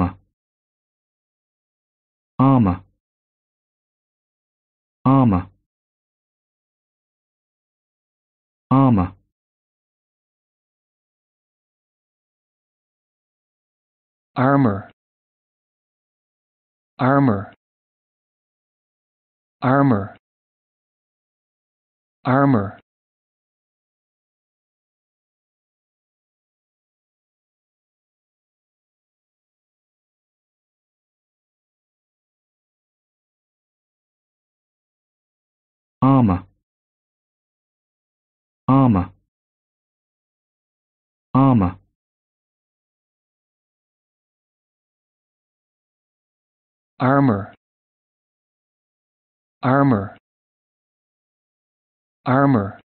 armor armor armor armor armor armor armor armor armor armor armor armor armor armor